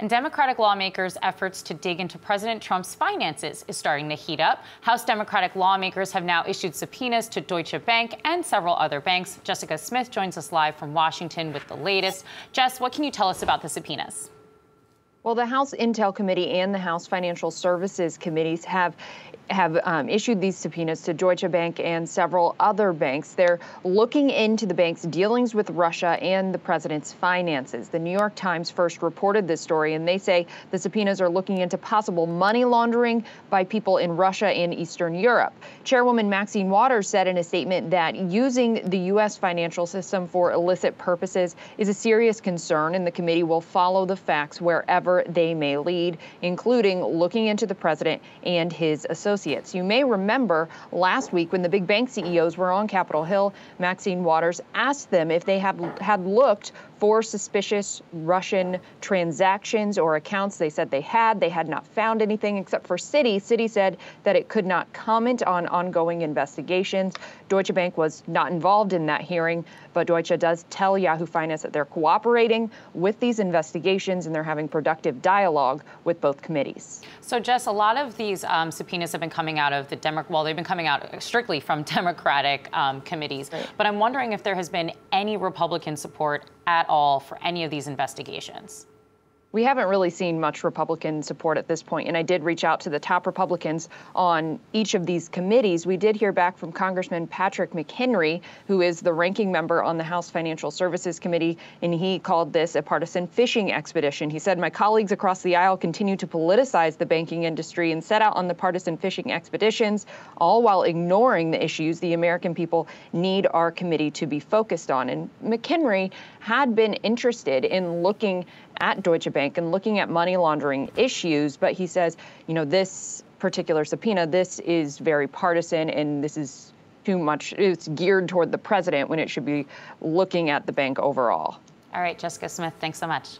And Democratic lawmakers' efforts to dig into President Trump's finances is starting to heat up. House Democratic lawmakers have now issued subpoenas to Deutsche Bank and several other banks. Jessica Smith joins us live from Washington with the latest. Jess, what can you tell us about the subpoenas? Well, the House Intel Committee and the House Financial Services Committees have have um, issued these subpoenas to Deutsche Bank and several other banks. They're looking into the bank's dealings with Russia and the president's finances. The New York Times first reported this story, and they say the subpoenas are looking into possible money laundering by people in Russia and Eastern Europe. Chairwoman Maxine Waters said in a statement that using the U.S. financial system for illicit purposes is a serious concern, and the committee will follow the facts wherever wherever they may lead, including looking into the president and his associates. You may remember last week when the big bank CEOs were on Capitol Hill, Maxine Waters asked them if they have, had looked for suspicious Russian transactions or accounts they said they had. They had not found anything except for Citi. Citi said that it could not comment on ongoing investigations. Deutsche Bank was not involved in that hearing, but Deutsche does tell Yahoo Finance that they're cooperating with these investigations and they're having productive productive dialogue with both committees. So, Jess, a lot of these um, subpoenas have been coming out of the Democrat, well, they've been coming out strictly from Democratic um, committees. Right. But I'm wondering if there has been any Republican support at all for any of these investigations we haven't really seen much Republican support at this point. And I did reach out to the top Republicans on each of these committees. We did hear back from Congressman Patrick McHenry, who is the ranking member on the House Financial Services Committee, and he called this a partisan fishing expedition. He said, My colleagues across the aisle continue to politicize the banking industry and set out on the partisan fishing expeditions, all while ignoring the issues the American people need our committee to be focused on. And McHenry had been interested in looking at Deutsche Bank bank and looking at money laundering issues. But he says, you know, this particular subpoena, this is very partisan and this is too much, it's geared toward the president when it should be looking at the bank overall. All right, Jessica Smith, thanks so much.